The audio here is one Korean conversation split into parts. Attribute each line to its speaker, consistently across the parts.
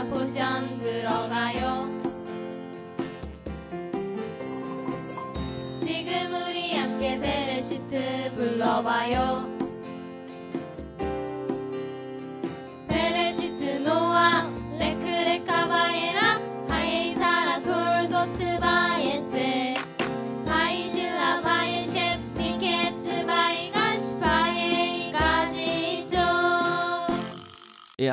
Speaker 1: 자 쿠션 들어가요 지금 우리 함께 베레시트 불러봐요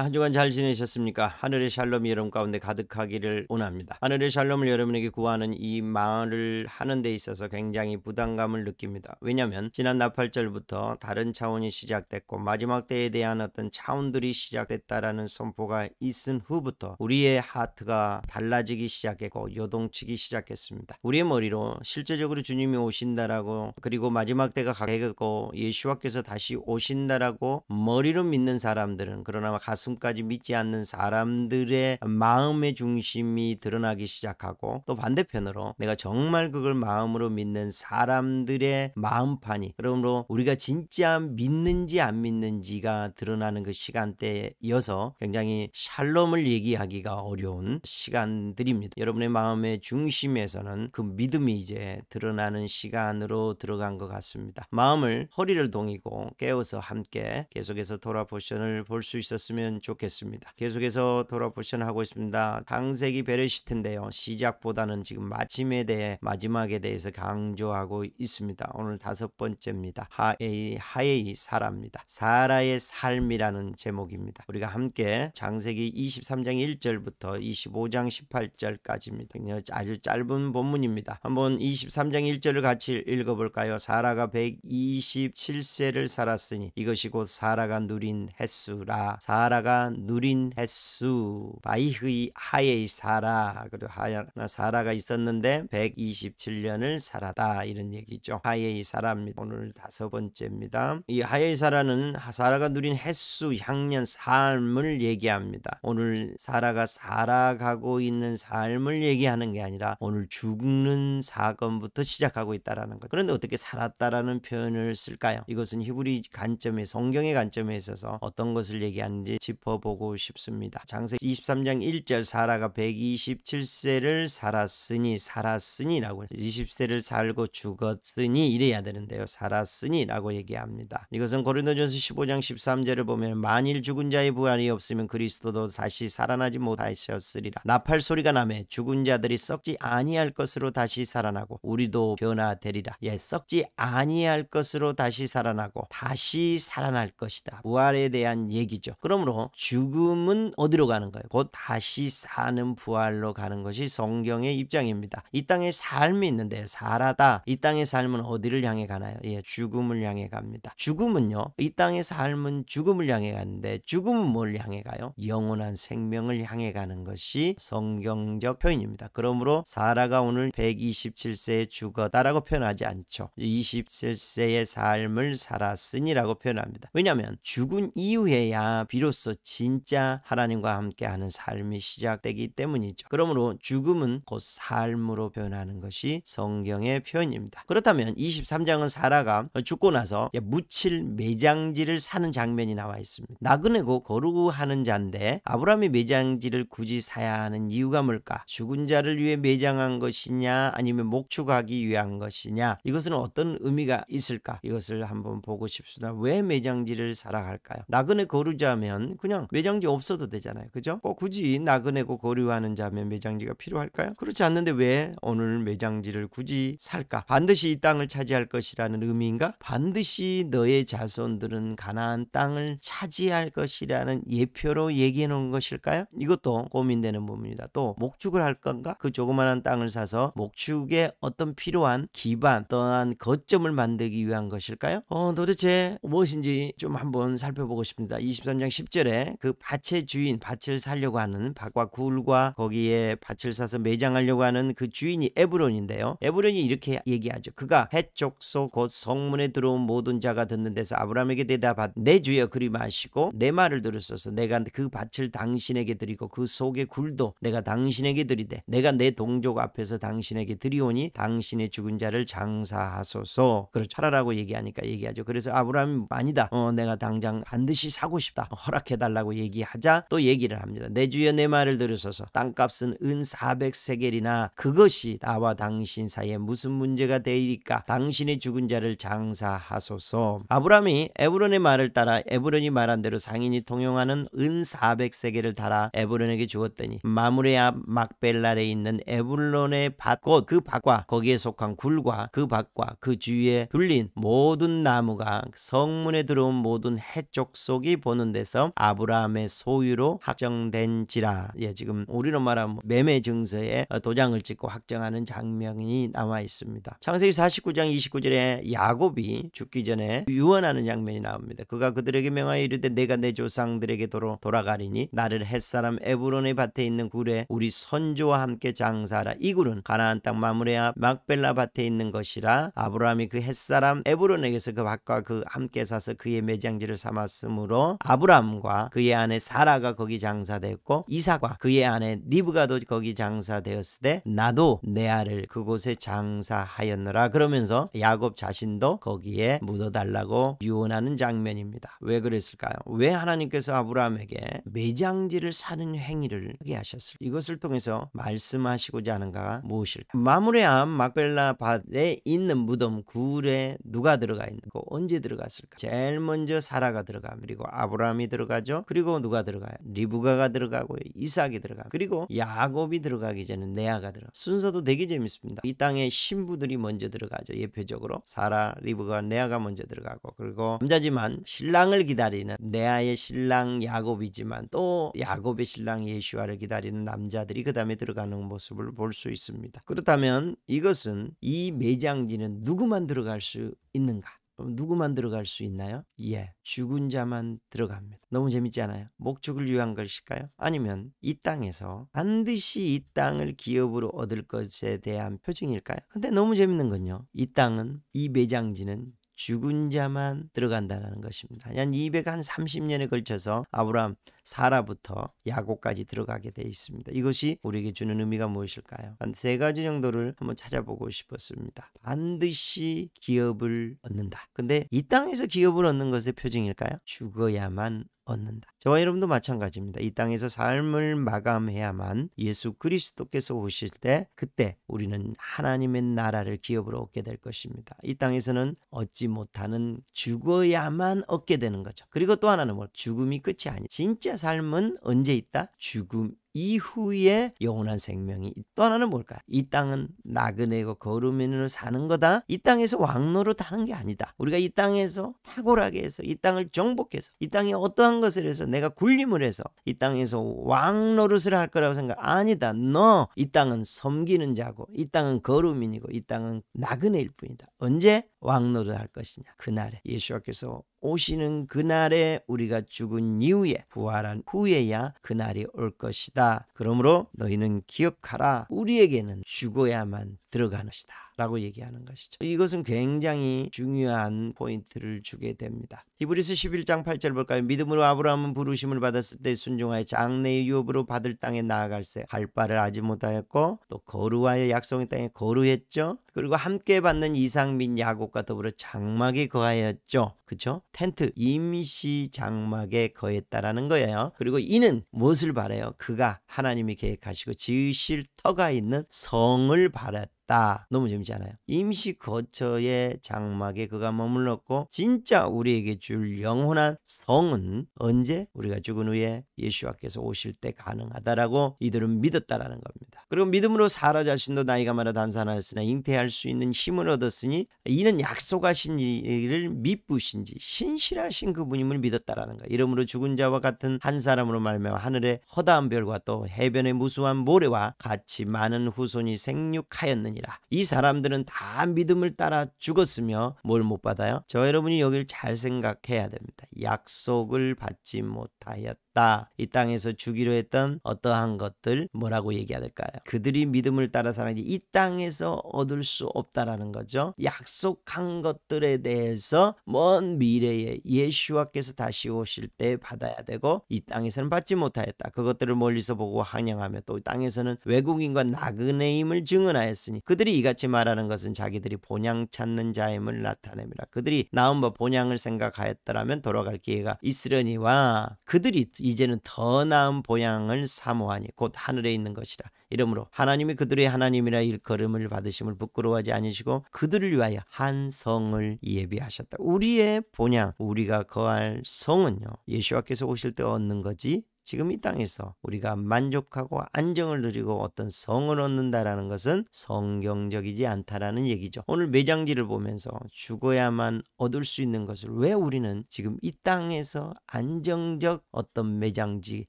Speaker 1: 한 주간 잘 지내셨습니까? 하늘의 샬롬이 여러분 가운데 가득하기를 원합니다. 하늘의 샬롬을 여러분에게 구하는 이 말을 하는 데 있어서 굉장히 부담감을 느낍니다. 왜냐하면 지난 나팔절부터 다른 차원이 시작됐고 마지막 때에 대한 어떤 차원들이 시작됐다라는 선포가 있은 후부터 우리의 하트가 달라지기 시작했고 요동치기 시작했습니다. 우리의 머리로 실제적으로 주님이 오신다라고 그리고 마지막 때가 가겠고 예수와께서 다시 오신다라고 머리로 믿는 사람들은 그러나 가슴 목숨까지 믿지 않는 사람들의 마음의 중심이 드러나기 시작하고 또 반대편으로 내가 정말 그걸 마음으로 믿는 사람들의 마음판이 그러므로 우리가 진짜 믿는지 안 믿는지가 드러나는 그 시간대에 이어서 굉장히 샬롬을 얘기하기가 어려운 시간들입니다. 여러분의 마음의 중심에서는 그 믿음이 이제 드러나는 시간으로 들어간 것 같습니다. 마음을 허리를 동이고 깨워서 함께 계속해서 돌아보션을 볼 수 있었으면 좋겠습니다. 계속해서 돌아보션 하고 있습니다. 강세기 베르시트인데요 시작보다는 지금 마침에 대해 마지막에 대해서 강조하고 있습니다. 오늘 다섯 번째입니다. 하에이 하에이 사라입니다. 사라의 삶이라는 제목입니다. 우리가 함께 장세기 23장 1절부터 25장 18절까지입니다. 아주 짧은 본문입니다. 한번 23장 1절을 같이 읽어볼까요? 사라가 127세를 살았으니 이것이 곧 사라가 누린 횟수라 사라가 사가 누린 횟수 바이흐의 하의 사라 그리고 하야 사라가 있었는데 127년을 살았다 이런 얘기죠. 하의 사라입니다. 오늘 다섯 번째입니다. 이 하의 사라는 사라가 누린 횟수 향년 삶을 얘기합니다. 오늘 사라가 살아가고 있는 삶을 얘기하는 게 아니라 오늘 죽는 사건부터 시작하고 있다라는 거. 그런데 어떻게 살았다라는 표현을 쓸까요? 이것은 히브리 관점의 성경의 관점에 있어서 어떤 것을 얘기하는지 짚어보고 싶습니다. 장세 23장 1절 사라가 127세를 살았으니 살았으니라고 20세를 살고 죽었으니 이래야 되는데요. 살았으니라고 얘기합니다. 이것은 고린도전서 15장 13절을 보면 만일 죽은 자의 부활이 없으면 그리스도도 다시 살아나지 못하셨으리라. 나팔 소리가 나매 죽은 자들이 썩지 아니할 것으로 다시 살아나고 우리도 변화되리라. 예, 썩지 아니할 것으로 다시 살아나고 다시 살아날 것이다. 부활에 대한 얘기죠. 그러므로 죽음은 어디로 가는거예요곧 다시 사는 부활로 가는 것이 성경의 입장입니다. 이 땅에 삶이 있는데 살아다 이 땅의 삶은 어디를 향해 가나요? 예, 죽음을 향해 갑니다. 죽음은요. 이 땅의 삶은 죽음을 향해 가는데 죽음은 뭘 향해 가요? 영원한 생명을 향해 가는 것이 성경적 표현입니다. 그러므로 사라가 오늘 127세에 죽었다라고 표현하지 않죠. 27세의 삶을 살았으니라고 표현합니다. 왜냐하면 죽은 이후에야 비로소 자로서 진짜 하나님과 함께하는 삶이 시작되기 때문이죠. 그러므로 죽음은 곧 삶으로 변하는 것이 성경의 표현입니다. 그렇다면 23장은 사라가 죽고 나서 묻힐 매장지를 사는 장면이 나와 있습니다. 나그네고 거르고하는 자인데 아브라함이 매장지를 굳이 사야 하는 이유가 뭘까? 죽은 자를 위해 매장한 것이냐 아니면 목축하기 위한 것이냐 이것은 어떤 의미가 있을까? 이것을 한번 보고 싶습니다. 왜 매장지를 사라 할까요? 나그네 거르자면 그냥 매장지 없어도 되잖아요. 그죠? 꼭 굳이 나그네고 거류하는 자면 매장지가 필요할까요? 그렇지 않는데 왜 오늘 매장지를 굳이 살까? 반드시 이 땅을 차지할 것이라는 의미인가? 반드시 너의 자손들은 가나안 땅을 차지할 것이라는 예표로 얘기해 놓은 것일까요? 이것도 고민되는 부분입니다. 또 목축을 할 건가? 그조그만한 땅을 사서 목축에 어떤 필요한 기반 또한 거점을 만들기 위한 것일까요? 어, 도대체 무엇인지 좀 한번 살펴보고 싶습니다. 23장 1 0절 이스라그 밭의 주인 밭을 살려고 하는 밭과 굴과 거기에 밭을 사서 매장하려고 하는 그 주인이 에브론인데요. 에브론이 이렇게 얘기하죠. 그가 해쪽소곧 성문에 들어온 모든 자가 듣는 데서 아브라함에게 대답한 내 주여 그리 마시고 내 말을 들으소서 내가 그 밭을 당신에게 드리고 그 속의 굴도 내가 당신에게 드리되 내가 내 동족 앞에서 당신에게 드리오니 당신의 죽은 자를 장사하소서 그렇죠 하라라고 얘기하니까 얘기하죠. 그래서 아브라함이 아니다. 어, 내가 당장 반드시 사고 싶다. 허락해 해달라고 얘기하자 또 얘기를 합니다. 내 주여 내 말을 들으소서 땅값은 은 400세겔이나 그것이 나와 당신 사이에 무슨 문제가 되리까 당신의 죽은 자를 장사하소서 아브라함이 에브론의 말을 따라 에브론이 말한 대로 상인이 통용하는 은 400세겔을 달아 에브론에게 주었더니 마무레 앞 막벨랄에 있는 에브론의 밭곳그 밭과 거기에 속한 굴과 그 밭과 그 주위에 둘린 모든 나무가 성문에 들어온 모든 해쪽 속이 보는 데서 아 아브라함의 소유로 확정된지라. 예, 지금 우리로 말하면 매매 증서에 도장을 찍고 확정하는 장면이 남아 있습니다. 창세기 49장 29절에 야곱이 죽기 전에 유언하는 장면이 나옵니다. 그가 그들에게 명하여 이르되 내가 내 조상들에게 도로 돌아가리니 나를 햇사람 에브론의 밭에 있는 굴에 우리 선조와 함께 장사하라. 이 굴은 가나안 땅 마무레야 막벨라 밭에 있는 것이라 아브라함이 그 햇사람 에브론에게서 그 밭과 그 함께 사서 그의 매장지를 삼았으므로 아브라함과 그의 아내 사라가 거기 장사되었고 이삭과 그의 아내 리브가도 거기 장사되었을때 나도 내 아를 그곳에 장사하였느라 그러면서 야곱 자신도 거기에 묻어달라고 유언하는 장면입니다. 왜 그랬을까요? 왜 하나님께서 아브라함에게 매장지를 사는 행위를 하게 하셨을까? 이것을 통해서 말씀하시고자 하는가 무엇일까? 마무리암 막벨라 밭에 있는 무덤 굴에 누가 들어가 있는거 그 언제 들어갔을까? 제일 먼저 사라가 들어가 그리고 아브라함이 들어가죠. 들어가죠. 그리고 누가 들어가요? 리브가가 들어가고 이삭이 들어가. 고 그리고 야곱이 들어가기 전에 네아가 들어. 가 순서도 되게 재밌습니다. 이 땅에 신부들이 먼저 들어가죠. 예표적으로 사라, 리브가, 네아가 먼저 들어가고 그리고 남자지만 신랑을 기다리는 네아의 신랑 야곱이지만 또 야곱의 신랑 예슈아를 기다리는 남자들이 그다음에 들어가는 모습을 볼 수 있습니다. 그렇다면 이것은 이 매장지는 누구만 들어갈 수 있는가? 누구만 들어갈 수 있나요? 예, 죽은 자만 들어갑니다. 너무 재밌지 않아요? 목적을 위한 것일까요? 아니면 이 땅에서 반드시 이 땅을 기업으로 얻을 것에 대한 표징일까요? 근데 너무 재밌는 건요. 이 땅은 이 매장지는 죽은 자만 들어간다는 것입니다. 한 230년에 걸쳐서 아브라함 사라부터 야곱까지 들어가게 돼 있습니다. 이것이 우리에게 주는 의미가 무엇일까요? 한 세 가지 정도를 한번 찾아보고 싶었습니다. 반드시 기업을 얻는다. 근데 이 땅에서 기업을 얻는 것의 표징일까요? 죽어야만 얻는다. 저와 여러분도 마찬가지입니다. 이 땅에서 삶을 마감해야만 예수 그리스도께서 오실 때 그때 우리는 하나님의 나라를 기업으로 얻게 될 것입니다. 이 땅에서는 얻지 못하는 죽어야만 얻게 되는 거죠. 그리고 또 하나는 뭐 죽음이 끝이 아니. 진짜 삶은 언제 있다? 죽음 이후에 영원한 생명이 떠나는 뭘까? 이 땅은 나그네고 거루민으로 사는 거다. 이 땅에서 왕노로 다는 게 아니다. 우리가 이 땅에서 탁월하게 해서 이 땅을 정복해서 이 땅에 어떠한 것을 해서 내가 군림을 해서 이 땅에서 왕노릇을 할 거라고 생각 아니다. 너 이 땅은 섬기는 자고 이 땅은 거루민이고 이 땅은 나그네일 뿐이다. 언제 왕노릇 할 것이냐? 그날에 예수께서 오시는 그날에 우리가 죽은 이후에 부활한 후에야 그날이 올 것이다. 그러므로 너희는 기억하라. 우리에게는 죽어야만 들어가는 것이다. 라고 얘기하는 것이죠. 이것은 굉장히 중요한 포인트를 주게 됩니다. 히브리스 11장 8절 볼까요? 믿음으로 아브라함은 부르심을 받았을 때 순종하여 장래의 유업으로 받을 땅에 나아갈세 할 바를 알지 못하였고 또 거루하여 약속의 땅에 거루했죠. 그리고 함께 받는 이상 및 야곱과 더불어 장막에 거하였죠. 그렇죠? 텐트 임시 장막에 거했다라는 거예요. 그리고 이는 무엇을 바래요? 그가 하나님이 계획하시고 지으실 터가 있는 성을 바랐 있다. 너무 재밌지 않아요? 임시 거처의 장막에 그가 머물렀고 진짜 우리에게 줄 영원한 성은 언제 우리가 죽은 후에 예수와께서 오실 때 가능하다라고 이들은 믿었다라는 겁니다. 그리고 믿음으로 사라 자신도 나이가 많아 단산하였으나 잉태할 수 있는 힘을 얻었으니 이는 약속하신 일을 믿부신지 신실하신 그분임을 믿었다라는 거. 이러므로 죽은 자와 같은 한 사람으로 말며 하늘의 허다한 별과 또 해변의 무수한 모래와 같이 많은 후손이 생육하였느니 받습니다. 이 사람들은 다 믿음을 따라 죽었으며 뭘 못 받아요? 저 여러분이 여길 잘 생각해야 됩니다. 약속을 받지 못하였다. 없다. 이 땅에서 주기로 했던 어떠한 것들 뭐라고 얘기해야 될까요? 그들이 믿음을 따라 사는지이 땅에서 얻을 수 없다라는 거죠. 약속한 것들에 대해서 먼 미래에 예수와께서 다시 오실 때 받아야 되고 이 땅에서는 받지 못하였다. 그것들을 멀리서 보고 환영하며 또 땅에서는 외국인과 나그네임을 증언하였으니 그들이 이같이 말하는 것은 자기들이 본향 찾는 자임을 나타냅니다. 그들이 나온바 본향을 생각하였더라면 돌아갈 기회가 있으려니와 그들이 이제는 더 나은 보양을 사모하니 곧 하늘에 있는 것이라. 이러므로 하나님이 그들의 하나님이라 일컬음을 받으심을 부끄러워하지 아니시고 그들을 위하여 한 성을 예비하셨다. 우리의 본향, 우리가 거할 성은요. 예수와께서 오실 때 얻는 거지 지금 이 땅에서 우리가 만족하고 안정을 누리고 어떤 성을 얻는다라는 것은 성경적이지 않다라는 얘기죠. 오늘 매장지를 보면서 죽어야만 얻을 수 있는 것을 왜 우리는 지금 이 땅에서 안정적 어떤 매장지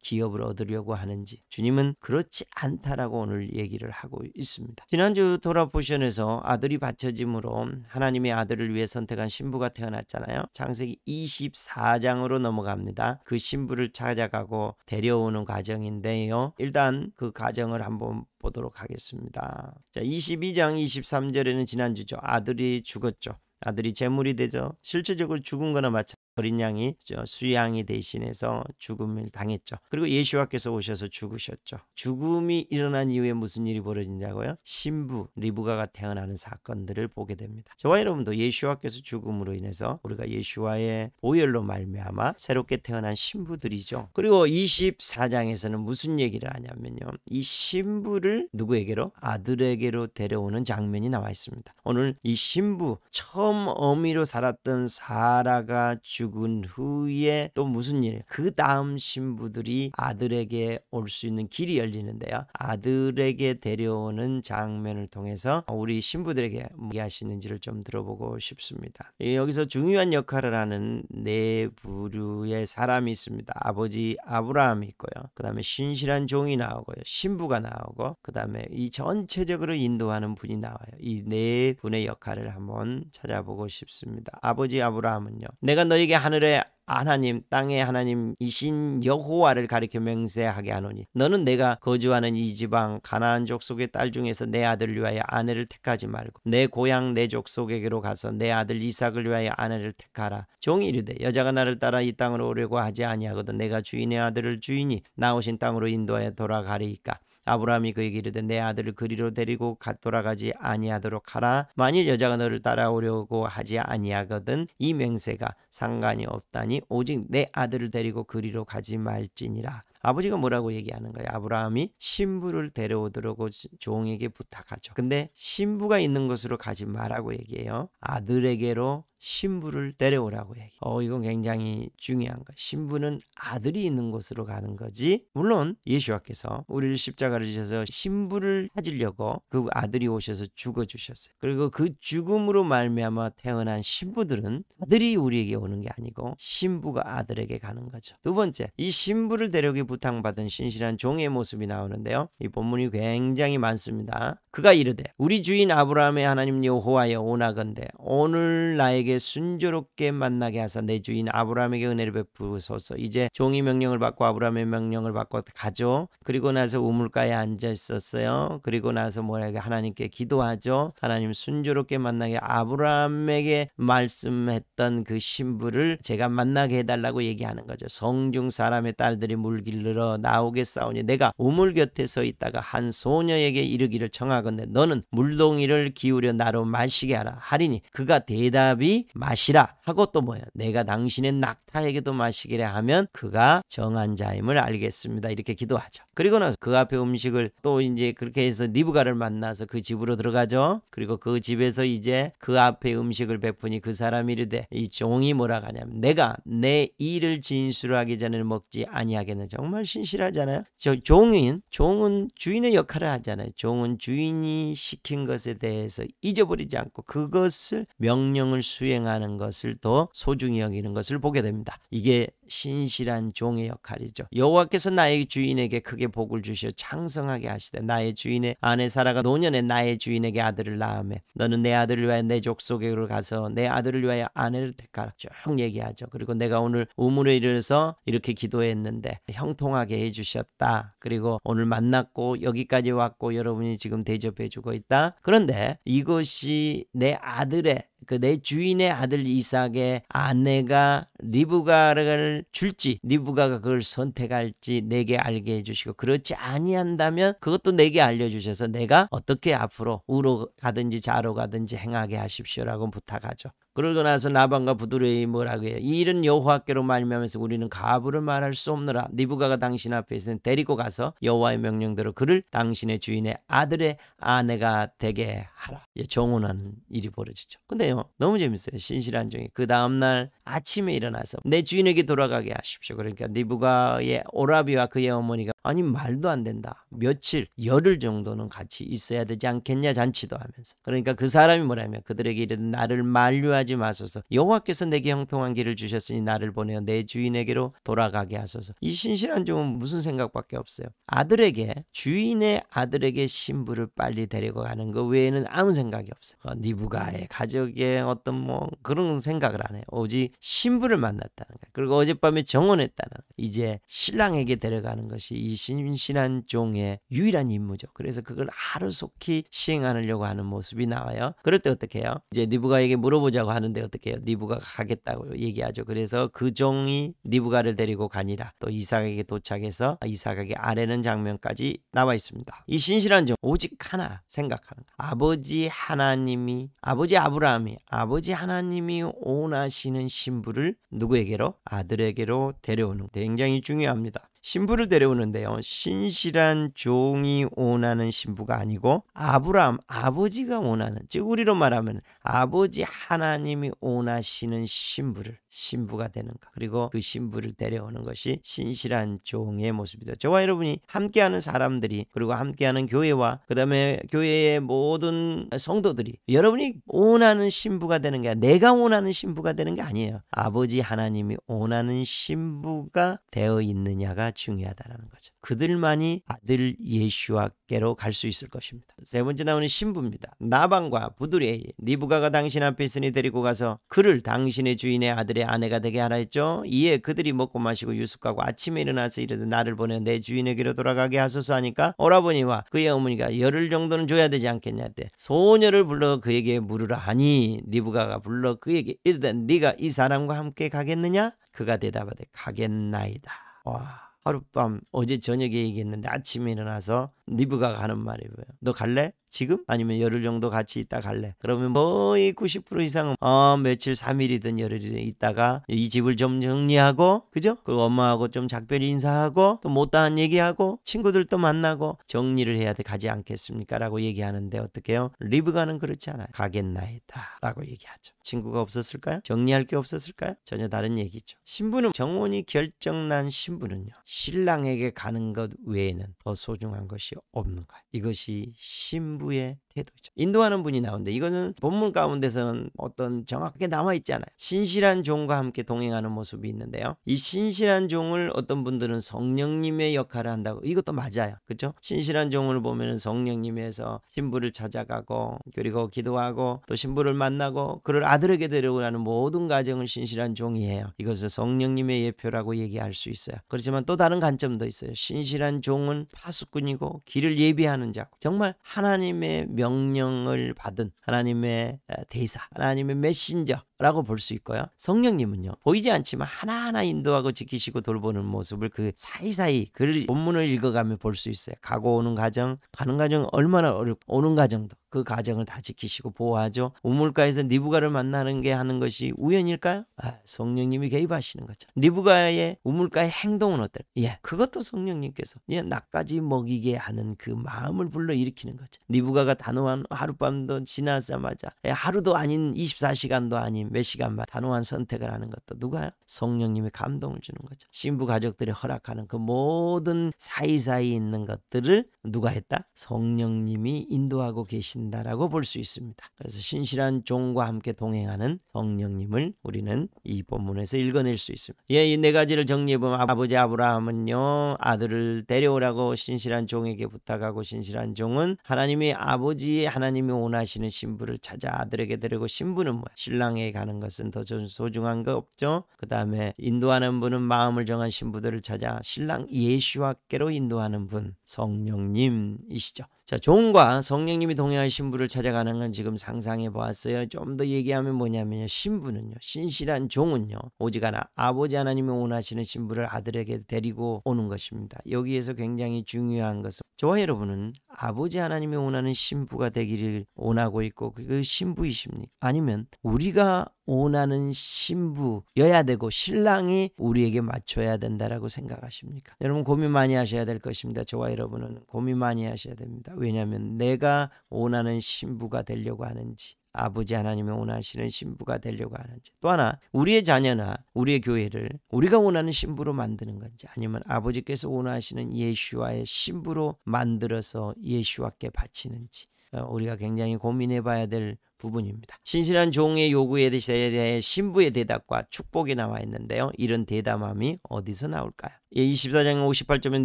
Speaker 1: 기업을 얻으려고 하는지 주님은 그렇지 않다라고 오늘 얘기를 하고 있습니다. 지난주 돌아보션에서 아들이 받쳐짐으로 하나님의 아들을 위해 선택한 신부가 태어났잖아요. 창세기 24장으로 넘어갑니다. 그 신부를 찾아가고 데려오는 과정인데요. 일단 그 과정을 한번 보도록 하겠습니다. 자, 22장 23절에는 지난주죠. 아들이 죽었죠. 아들이 재물이 되죠. 실질적으로 죽은 거나 마찬가지. 어린 양이 수양이 대신해서 죽음을 당했죠. 그리고 예수와께서 오셔서 죽으셨죠. 죽음이 일어난 이후에 무슨 일이 벌어진다고요? 신부 리브가가 태어나는 사건들을 보게 됩니다. 저와 여러분도 예수와께서 죽음으로 인해서 우리가 예수와의 보혈로 말미암아 새롭게 태어난 신부들이죠. 그리고 24장에서는 무슨 얘기를 하냐면요. 이 신부를 누구에게로? 아들에게로 데려오는 장면이 나와 있습니다. 오늘 이 신부 처음 어미로 살았던 사라가 죽 죽은 후에 또 무슨 일이에요? 그 다음 신부들이 아들에게 올 수 있는 길이 열리는데요. 아들에게 데려오는 장면을 통해서 우리 신부들에게 얘기하시는지를 뭐 좀 들어보고 싶습니다. 여기서 중요한 역할을 하는 네 부류의 사람이 있습니다. 아버지 아브라함이 있고요. 그 다음에 신실한 종이 나오고요. 신부가 나오고 그 다음에 이 전체적으로 인도하는 분이 나와요. 이 네 분의 역할을 한번 찾아보고 싶습니다. 아버지 아브라함은요. 내가 너에게 하늘의 하나님 땅의 하나님이신 여호와를 가리켜 맹세하게 하노니 너는 내가 거주하는 이 지방 가나안 족속의 딸 중에서 내 아들 위하여 아내를 택하지 말고 내 고향 내 족속에게로 가서 내 아들 이삭을 위하여 아내를 택하라 종이 이르되 여자가 나를 따라 이 땅으로 오려고 하지 아니하거든 내가 주인의 아들을 주인이 나오신 땅으로 인도하여 돌아가리이까 아브라함이 그에게 이르되 내 아들을 그리로 데리고 갓 돌아가지 아니하도록 하라. 만일 여자가 너를 따라오려고 하지 아니하거든 이 맹세가 상관이 없다니 오직 내 아들을 데리고 그리로 가지 말지니라. 아버지가 뭐라고 얘기하는 거예요? 아브라함이 신부를 데려오도록 종에게 부탁하죠. 근데 신부가 있는 것으로 가지 말라고 얘기해요. 아들에게로 신부를 데려오라고 얘기. 어, 이건 굉장히 중요한 거. 신부는 아들이 있는 곳으로 가는 거지. 물론 예수와께서 우리를 십자가를 주셔서 신부를 찾으려고 그 아들이 오셔서 죽어 주셨어요. 그리고 그 죽음으로 말미암아 태어난 신부들은 아들이 우리에게 오는 게 아니고 신부가 아들에게 가는 거죠. 두 번째, 이 신부를 데려오기 부탁받은 신실한 종의 모습이 나오는데요. 이 본문이 굉장히 많습니다. 그가 이르되 우리 주인 아브라함의 하나님 여호와여 오나건대 오늘 나에게 순조롭게 만나게 하사 내 주인 아브라함에게 은혜를 베푸소서. 이제 종이 명령을 받고 아브라함의 명령을 받고 가죠. 그리고 나서 우물가에 앉아 있었어요. 그리고 나서 뭐라고 하나님께 기도하죠. 하나님 순조롭게 만나게 아브라함에게 말씀했던 그 신부를 제가 만나게 해달라고 얘기하는 거죠. 성중 사람의 딸들이 물길 길러 나오게싸우니 내가 우물 곁에 서 있다가 한 소녀에게 이르기를 청하건대 너는 물동이를 기울여 나로 마시게 하라 하리니 그가 대답이 마시라 하고 또 뭐야 내가 당신의 낙타에게도 마시기를 하면 그가 정한 자임을 알겠습니다 이렇게 기도하죠 그리고 나서 그 앞에 음식을 또 이제 그렇게 해서 니브가를 만나서 그 집으로 들어가죠 그리고 그 집에서 이제 그 앞에 음식을 베푸니 그 사람이 이르되 이 종이 뭐라 하냐면 내가 내 일을 진술하기 전에 먹지 아니하겠느냐 정말 신실하잖아요. 저 종인, 종은 주인의 역할을 하잖아요. 종은 주인이 시킨 것에 대해서 잊어버리지 않고 그것을 명령을 수행하는 것을 더 소중히 여기는 것을 보게 됩니다. 이게 신실한 종의 역할이죠. 여호와께서 나의 주인에게 크게 복을 주시어 창성하게 하시되 나의 주인의 아내 사라가 노년에 나의 주인에게 아들을 낳음에 너는 내 아들을 위하여 내 족속에로 가서 내 아들을 위하여 아내를 택하라 쭉 얘기하죠. 그리고 내가 오늘 우물에 이르러서 이렇게 기도했는데 형통하게 해주셨다. 그리고 오늘 만났고 여기까지 왔고 여러분이 지금 대접해주고 있다. 그런데 이것이 내 아들의 그 내 주인의 아들 이삭의 아내가 리브가를 줄지 니부가가 그걸 선택할지 내게 알게 해주시고 그렇지 아니한다면 그것도 내게 알려주셔서 내가 어떻게 앞으로 우로 가든지 자로 가든지 행하게 하십시오라고 부탁하죠. 그러고 나서 나방과 부드레이 뭐라고 해요. 이 일은 여호와께로 말미암아서 우리는 가부를 말할 수 없느라 니부가가 당신 앞에 있으면 데리고 가서 여호와의 명령대로 그를 당신의 주인의 아들의 아내가 되게 하라. 예, 정혼하는 일이 벌어지죠. 근데요 너무 재밌어요. 신실한 종이 그 다음날 아침에 일어나서 내 주인에게 돌아가 돌아가게 하십시오. 그러니까 니부가의 오라비와 그의 어머니가 아니 말도 안 된다. 며칠, 열흘 정도는 같이 있어야 되지 않겠냐 잔치도 하면서. 그러니까 그 사람이 뭐라면 그들에게 이르되 나를 만류하지 마소서. 여호와께서 내게 형통한 길을 주셨으니 나를 보내어 내 주인에게로 돌아가게 하소서. 이 신실한 종은 무슨 생각밖에 없어요. 아들에게 주인의 아들에게 신부를 빨리 데리고 가는 것 외에는 아무 생각이 없어. 어, 니부가의 가족의 어떤 뭐 그런 생각을 안 해. 오직 신부를 만났다는 거. 그리고 어젯밤에 정원했다는 거. 이제 신랑에게 데려가는 것이 이 신신한 종의 유일한 임무죠. 그래서 그걸 하루속히 시행하려고 하는 모습이 나와요. 그럴 때 어떻게 해요? 이제 니부가에게 물어보자고 하는데 어떻게 해요? 니부가 가겠다고 가 얘기하죠. 그래서 그 종이 니부가를 데리고 가니라. 또 이삭에게 도착해서 이삭에게 아래는 장면까지 나와 있습니다. 이 신실한 종 오직 하나 생각하는 거. 아버지 하나님이 아버지 아브라함이 아버지 하나님이 원하시는 신부를 누구에게로 아들에게로 데려오는 굉장히 중요합니다. 신부를 데려오는데요. 신실한 종이 원하는 신부가 아니고 아브라함 아버지가 원하는 즉 우리로 말하면 아버지 하나님이 원하시는 신부를 신부가 되는가 그리고 그 신부를 데려오는 것이 신실한 종의 모습이다. 저와 여러분이 함께하는 사람들이 그리고 함께하는 교회와 그 다음에 교회의 모든 성도들이 여러분이 원하는 신부가 되는 게 내가 원하는 신부가 되는 게 아니에요. 아버지 하나님이 원하는 신부가 되어 있느냐가 중요하다라는 거죠. 그들만이 아들 예수와께로 갈 수 있을 것입니다. 세 번째 나오는 신부입니다. 나방과 부드레이 니부가가 네 당신 앞에 있으니 데리고 가서 그를 당신의 주인의 아들의 아내가 되게 하라 했죠. 이에 그들이 먹고 마시고 유숙하고 아침에 일어나서 이르되 나를 보내 내 주인에게로 돌아가게 하소서 하니까 오라버니와 그의 어머니가 열흘 정도는 줘야 되지 않겠냐 때 소녀를 불러 그에게 물으라 하니 니부가가 네 불러 그에게 이르되 네가 이 사람과 함께 가겠느냐? 그가 대답하되 가겠나이다. 와. 하룻밤 어제 저녁에 얘기했는데 아침에 일어나서 리브가 가는 말이에요너 갈래? 지금 아니면 열흘 정도 같이 있다 갈래. 그러면 거의 90% 이상은 어, 며칠 3일이든 열흘이든 있다가 이 집을 좀 정리하고 그죠? 그리고 엄마하고 좀작별 인사하고 또 못다한 얘기하고 친구들 도 만나고 정리를 해야 돼 가지 않겠습니까? 라고 얘기하는데 어떻게요? 리브가는 그렇지 않아요. 가겠나이다 라고 얘기하죠. 친구가 없었을까요? 정리할 게 없었을까요? 전혀 다른 얘기죠. 신부는 정원이 결정난 신부는요. 신랑에게 가는 것 외에는 더 소중한 것이 없는 거예요. 이것이 신부 신부의 태도죠. 인도하는 분이 나오는데 이거는 본문 가운데서는 어떤 정확하게 남아 있지 않아요. 신실한 종과 함께 동행하는 모습이 있는데요. 이 신실한 종을 어떤 분들은 성령님의 역할을 한다고 이것도 맞아요. 그렇죠? 신실한 종을 보면은 성령님에서 신부를 찾아가고 그리고 기도하고 또 신부를 만나고 그를 아들에게 데려고하는 모든 과정을 신실한 종이 해요. 이것을 성령님의 예표라고 얘기할 수 있어요. 그렇지만 또 다른 관점도 있어요. 신실한 종은 파수꾼이고 길을 예비하는 자. 정말 하나님의 명 명령을 받은 하나님의 대사, 하나님의 메신저, 라고 볼 수 있고요. 성령님은요. 보이지 않지만 하나하나 인도하고 지키시고 돌보는 모습을 그 사이사이 글 본문을 읽어가며 볼 수 있어요. 가고 오는 과정, 가는 과정 얼마나 어렵고 오는 과정도 그 과정을 다 지키시고 보호하죠. 우물가에서 니부가를 만나는 게 하는 것이 우연일까요? 아, 성령님이 개입하시는 거죠. 니부가의 우물가의 행동은 어떨? 예, 그것도 성령님께서 예, 나까지 먹이게 하는 그 마음을 불러 일으키는 거죠. 니부가가 단호한 하룻밤도 지나자마자 예, 하루도 아닌 24시간도 아닌 몇 시간만 단호한 선택을 하는 것도 누가 성령님의 감동을 주는 거죠. 신부 가족들이 허락하는 그 모든 사이사이 있는 것들을 누가 했다? 성령님이 인도하고 계신다라고 볼 수 있습니다. 그래서 신실한 종과 함께 동행하는 성령님을 우리는 이 본문에서 읽어낼 수 있습니다. 예, 이 네 가지를 정리해보면 아버지 아브라함은요, 아들을 데려오라고 신실한 종에게 부탁하고 신실한 종은 하나님이 아버지 하나님이 원하시는 신부를 찾아 아들에게 데리고 신부는 뭐야? 신랑에게 가는 것은 더 소중한 거 없죠. 그 다음에 인도하는 분은 마음을 정한 신부들을 찾아 신랑 예수와께로 인도하는 분 성령님이시죠. 자, 종과 성령님이 동행한 신부를 찾아가는 건 지금 상상해 보았어요. 좀 더 얘기하면 뭐냐면요. 신부는요. 신실한 종은요. 오직 하나 아버지 하나님이 원하시는 신부를 아들에게 데리고 오는 것입니다. 여기에서 굉장히 중요한 것은 저와 여러분은 아버지 하나님이 원하는 신부가 되기를 원하고 있고 그 신부이십니까? 아니면 우리가 원하는 신부여야 되고 신랑이 우리에게 맞춰야 된다라고 생각하십니까? 여러분 고민 많이 하셔야 될 것입니다. 저와 여러분은 고민 많이 하셔야 됩니다. 왜냐하면 내가 원하는 신부가 되려고 하는지 아버지 하나님이 원하시는 신부가 되려고 하는지 또 하나 우리의 자녀나 우리의 교회를 우리가 원하는 신부로 만드는 건지 아니면 아버지께서 원하시는 예수와의 신부로 만들어서 예수와께 바치는지 어, 우리가 굉장히 고민해 봐야 될 부분입니다. 신실한 종의 요구에 대해 신부의 대답과 축복이 나와 있는데요. 이런 대담함이 어디서 나올까요? 24장 예, 58절에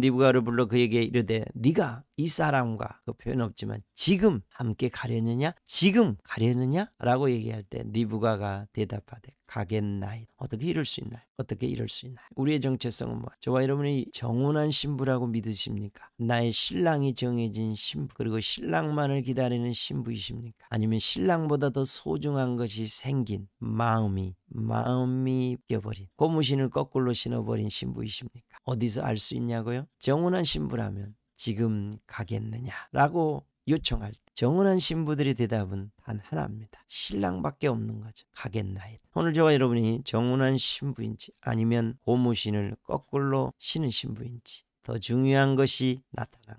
Speaker 1: 니부가를 불러 그에게 이르되 네가 이 사람과 그 표현 없지만 지금 함께 가려느냐? 지금 가려느냐? 라고 얘기할 때 니부가가 대답하되 가겠나이 어떻게 이럴 수 있나요? 어떻게 이럴 수 있나요? 우리의 정체성은 뭐? 저와 여러분이 정혼한 신부라고 믿으십니까? 나의 신랑이 정해진 신부 그리고 신랑만을 기다리는 신부이십니까? 아니면 신랑 사랑보다 더 소중한 것이 생긴 마음이 마음이 껴버린 고무신을 거꾸로 신어버린 신부이십니까? 어디서 알 수 있냐고요? 정혼한 신부라면 지금 가겠느냐라고 요청할 때 정혼한 신부들의 대답은 단 하나입니다. 신랑밖에 없는 거죠. 가겠나이 오늘 저와 여러분이 정혼한 신부인지 아니면 고무신을 거꾸로 신은 신부인지 더 중요한 것이 나타난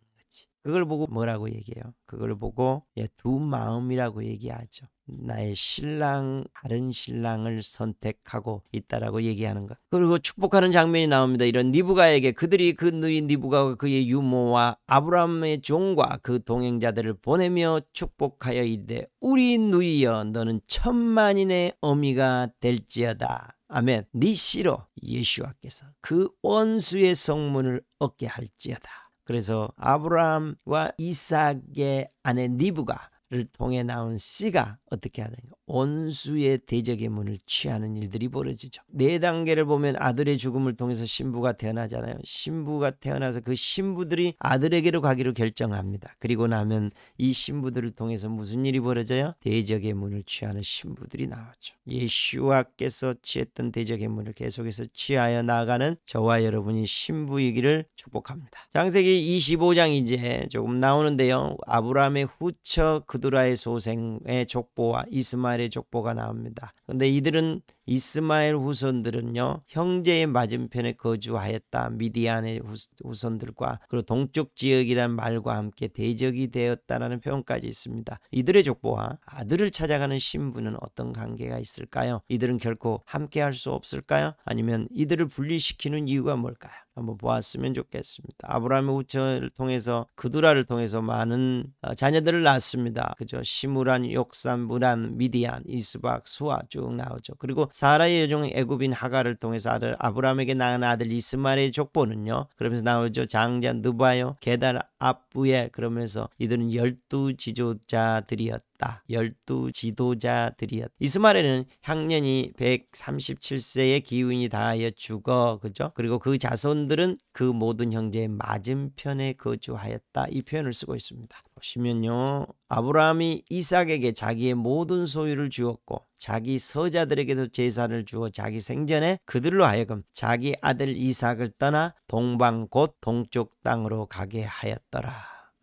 Speaker 1: 그걸 보고 뭐라고 얘기해요? 그걸 보고 예, 두 마음이라고 얘기하죠. 나의 신랑 다른 신랑을 선택하고 있다라고 얘기하는 것. 그리고 축복하는 장면이 나옵니다. 이런 니부가에게 그들이 그 누이 니부가 그의 유모와 아브라함의 종과 그 동행자들을 보내며 축복하여 이되 우리 누이여 너는 천만인의 어미가 될지어다. 아멘. 네 씨로 예수와께서 그 원수의 성문을 얻게 할지어다. 그래서 아브라함과 이삭의 아내 니브가를 통해 나온 씨가 어떻게 하는가? 원수의 대적의 문을 취하는 일들이 벌어지죠. 네 단계를 보면 아들의 죽음을 통해서 신부가 태어나잖아요. 신부가 태어나서 그 신부들이 아들에게로 가기로 결정합니다. 그리고 나면 이 신부들을 통해서 무슨 일이 벌어져요? 대적의 문을 취하는 신부들이 나왔죠. 예수와께서 취했던 대적의 문을 계속해서 취하여 나가는 저와 여러분이 신부이기를 축복합니다. 장세기 25장 이제 조금 나오는데요. 아브라함의 후처 그두라의 소생의 족보와 이스마엘 마엘의 족보가 나옵니다. 근데 이들은 이스마엘 후손들은요 형제의 맞은편에 거주하였다 미디안의 후손들과 그리고 동쪽 지역이란 말과 함께 대적이 되었다라는 표현까지 있습니다 이들의 족보와 아들을 찾아가는 신부는 어떤 관계가 있을까요 이들은 결코 함께 할 수 없을까요 아니면 이들을 분리시키는 이유가 뭘까요 한번 보았으면 좋겠습니다 아브라함의 후처를 통해서 그두라를 통해서 많은 어, 자녀들을 낳았습니다 그죠 시무란 욕산 무란 미디안 이스박 수아 쭉 나오죠 그리고 사라의 여종 애굽인 하가를 통해서 아들 아브라함에게 낳은 아들 이스마엘의 족보는요. 그러면서 나오죠. 장자 느바요, 게달 압부에 그러면서 이들은 열두 지도자들이었다. 열두 지도자들이었다. 이스마엘은 향년이 137세의 기운이 다하여 죽어 그죠? 그리고 그 자손들은 그 모든 형제의 맞은편에 거주하였다. 이 표현을 쓰고 있습니다. 보시면요. 아브라함이 이삭에게 자기의 모든 소유를 주었고 자기 서자들에게도 제사를 주어 자기 생전에 그들로 하여금 자기 아들 이삭을 떠나 동방 곧 동쪽 땅으로 가게 하였더라.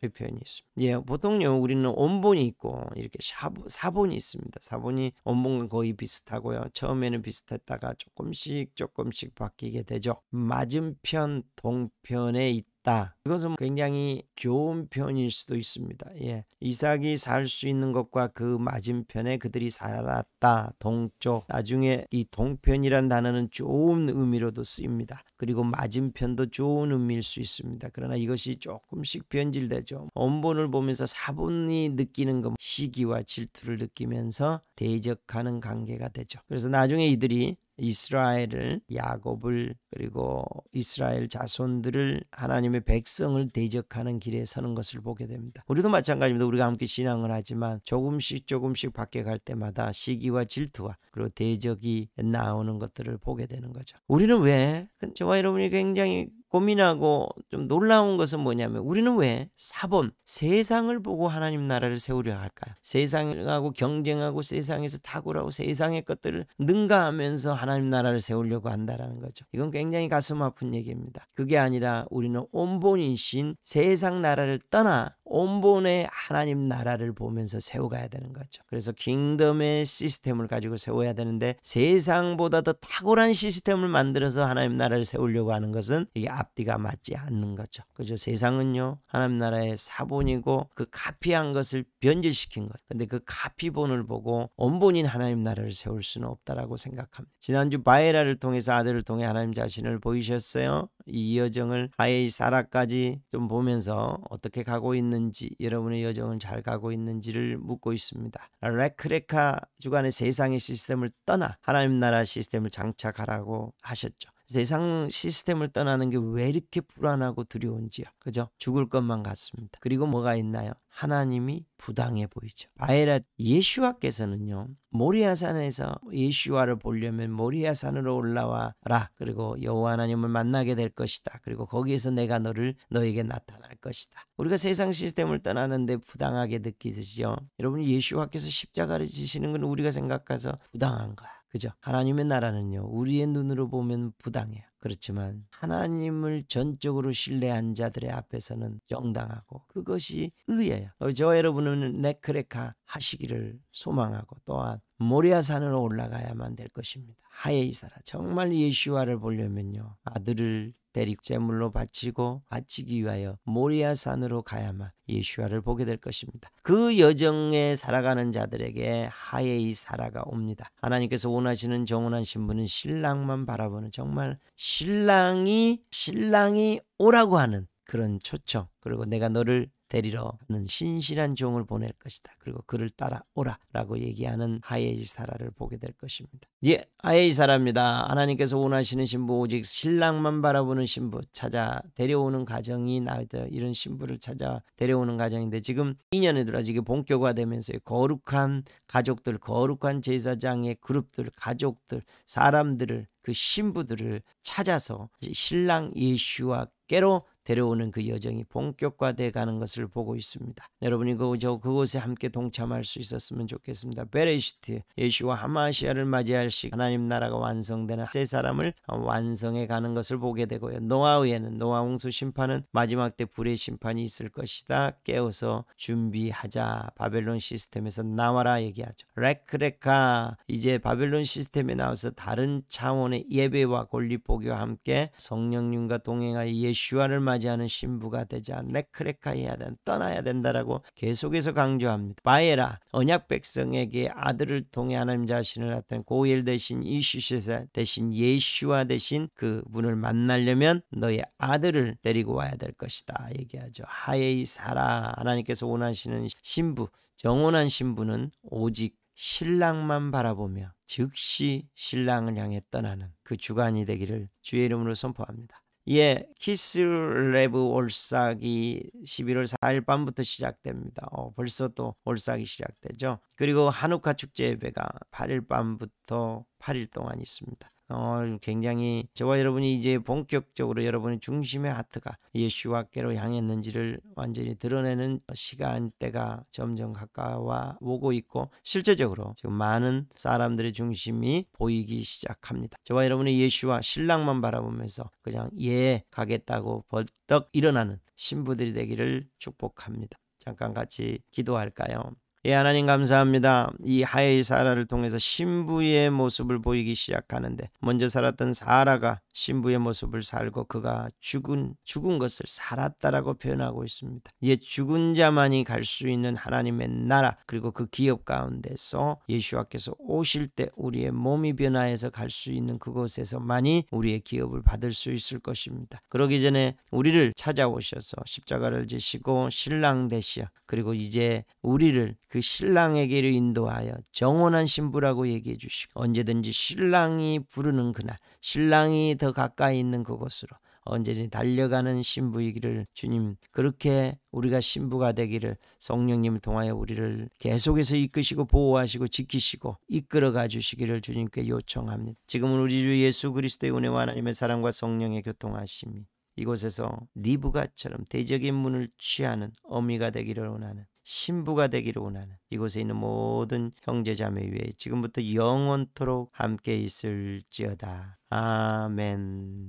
Speaker 1: 이 표현이 있습니다. 예, 보통요 우리는 원본이 있고 이렇게 샤보, 사본이 있습니다. 사본이 원본과 거의 비슷하고요. 처음에는 비슷했다가 조금씩 조금씩 바뀌게 되죠. 맞은편 동편에 있 있다. 이것은 굉장히 좋은 표현일 수도 있습니다. 예. 이삭이 살 수 있는 것과 그 맞은편에 그들이 살았다. 동쪽. 나중에 이 동편이란 단어는 좋은 의미로도 쓰입니다. 그리고 맞은편도 좋은 의미일 수 있습니다. 그러나 이것이 조금씩 변질되죠. 원본을 보면서 사본이 느끼는 것 시기와 질투를 느끼면서 대적하는 관계가 되죠. 그래서 나중에 이들이 이스라엘을 야곱을 그리고 이스라엘 자손들을 하나님의 백성을 대적하는 길에 서는 것을 보게 됩니다. 우리도 마찬가지입니다. 우리가 함께 신앙을 하지만 조금씩 조금씩 밖에 갈 때마다 시기와 질투와 그리고 대적이 나오는 것들을 보게 되는 거죠. 우리는 왜 그 저와 뭐 여러분이 굉장히 고민하고 좀 놀라운 것은 뭐냐면 우리는 왜 사본 세상을 보고 하나님 나라를 세우려 할까요? 세상하고 경쟁하고 세상에서 탁월하고 세상의 것들을 능가하면서 하나님 나라를 세우려고 한다라는 거죠. 이건 굉장히 가슴 아픈 얘기입니다. 그게 아니라 우리는 온본이신 세상 나라를 떠나 온본의 하나님 나라를 보면서 세워가야 되는 거죠. 그래서 킹덤의 시스템을 가지고 세워야 되는데 세상보다 더 탁월한 시스템을 만들어서 하나님 나라를 세우려고 하는 것은 이게 앞뒤가 맞지 않는 거죠. 그죠? 세상은요 하나님 나라의 사본이고 그 카피한 것을 변질시킨 거예요. 근데 그 카피본을 보고 온본인 하나님 나라를 세울 수는 없다라고 생각합니다. 지난주 바에라를 통해서 아들을 통해 하나님 자신을 보이셨어요. 이 여정을 아예 사라까지 좀 보면서 어떻게 가고 있는지 여러분의 여정을 잘 가고 있는지를 묻고 있습니다. 레크레카 주간의 세상의 시스템을 떠나 하나님 나라 시스템을 장착하라고 하셨죠. 세상 시스템을 떠나는 게 왜 이렇게 불안하고 두려운지요. 그죠? 죽을 것만 같습니다. 그리고 뭐가 있나요? 하나님이 부당해 보이죠. 바에라 예수와께서는요. 모리아산에서 예수와를 보려면 모리아산으로 올라와라. 그리고 여호와 하나님을 만나게 될 것이다. 그리고 거기에서 내가 너를 너에게 나타날 것이다. 우리가 세상 시스템을 떠나는데 부당하게 느끼듯이요. 여러분 예수와께서 십자가를 지시는 건 우리가 생각해서 부당한 거야. 그죠? 하나님의 나라는요, 우리의 눈으로 보면 부당해요. 그렇지만 하나님을 전적으로 신뢰한 자들의 앞에서는 정당하고 그것이 의예요. 저 여러분은 네크레카 하시기를 소망하고 또한 모리아산으로 올라가야만 될 것입니다. 하에 이사라 정말 예수와를 보려면요 아들을 대립 제물로 바치고 바치기 위하여 모리아산으로 가야만 예슈아를 보게 될 것입니다. 그 여정에 살아가는 자들에게 하예이살아가 옵니다. 하나님께서 원하시는 정원한 신부는 신랑만 바라보는 정말 신랑이 신랑이 오라고 하는 그런 초청 그리고 내가 너를 데리러 는 신실한 종을 보낼 것이다. 그리고 그를 따라오라라고 얘기하는 하에이사라를 보게 될 것입니다. 예, 하예이사라입니다. 하나님께서 원하시는 신부 오직 신랑만 바라보는 신부 찾아 데려오는 가정이 나이다. 이런 신부를 찾아 데려오는 가정인데 지금 2년에 들어 지금 본격화되면서 거룩한 가족들, 거룩한 제사장의 그룹들, 가족들, 사람들을 그 신부들을 찾아서 신랑 예수와께로 데려오는 그 여정이 본격화돼 가는 것을 보고 있습니다. 여러분이 그저 그곳에 함께 동참할 수 있었으면 좋겠습니다. 베레시트 예수와 하마시아를 맞이할 시 하나님 나라가 완성되는 세 사람을 완성해 가는 것을 보게 되고요. 노아우에는 노아 홍수 심판은 마지막 때 불의 심판이 있을 것이다. 깨워서 준비하자. 바벨론 시스템에서 나와라 얘기하죠. 레크레카 이제 바벨론 시스템에 나와서 다른 차원의 예배와 권리 포기와 함께 성령님과 동행하여 예수와를 맞이 맞이하는 신부가 되자 레크레카해야된 떠나야 된다라고 계속해서 강조합니다. 바에라 언약 백성에게 아들을 통해 하나님 자신을 나타낸 고엘 대신 이슈시세 대신 예슈와 대신 그분을 만나려면 너의 아들을 데리고 와야 될 것이다 얘기하죠. 하에이 사라 하나님께서 원하시는 신부 정원한 신부는 오직 신랑만 바라보며 즉시 신랑을 향해 떠나는 그 주간이 되기를 주의 이름으로 선포합니다. 예, 키스 랩올싹이 11월 4일 밤부터 시작됩니다. 어, 벌써 또올싹이 시작되죠. 그리고 한우카 축제 예배가 8일 밤부터 8일 동안 있습니다. 어, 굉장히 저와 여러분이 이제 본격적으로 여러분의 중심의 하트가 예수와께로 향했는지를 완전히 드러내는 시간대가 점점 가까워 오고 있고 실제적으로 지금 많은 사람들의 중심이 보이기 시작합니다. 저와 여러분이 예수와 신랑만 바라보면서 그냥 예 가겠다고 벌떡 일어나는 신부들이 되기를 축복합니다. 잠깐 같이 기도할까요? 예, 하나님 감사합니다. 이 하의 사라를 통해서 신부의 모습을 보이기 시작하는데 먼저 살았던 사라가 신부의 모습을 살고 그가 죽은 죽은 것을 살았다라고 표현하고 있습니다. 예, 죽은 자만이 갈 수 있는 하나님의 나라 그리고 그 기업 가운데서 예수와께서 오실 때 우리의 몸이 변화해서 갈 수 있는 그곳에서만이 우리의 기업을 받을 수 있을 것입니다. 그러기 전에 우리를 찾아오셔서 십자가를 지시고 신랑 되시어 그리고 이제 우리를 그신랑에게를 인도하여 정원한 신부라고 얘기해 주시고 언제든지 신랑이 부르는 그날 신랑이 더 가까이 있는 그곳으로 언제든지 달려가는 신부이기를 주님 그렇게 우리가 신부가 되기를 성령님 을 통하여 우리를 계속해서 이끄시고 보호하시고 지키시고 이끌어가 주시기를 주님께 요청합니다. 지금은 우리 주 예수 그리스도의 은혜와 하나님의 사랑과 성령의 교통하심이 이곳에서 리브가처럼 대적인 문을 취하는 어미가 되기를 원하는 신부가 되기를 원하는 이곳에 있는 모든 형제자매 위에 지금부터 영원토록 함께 있을지어다. 아멘.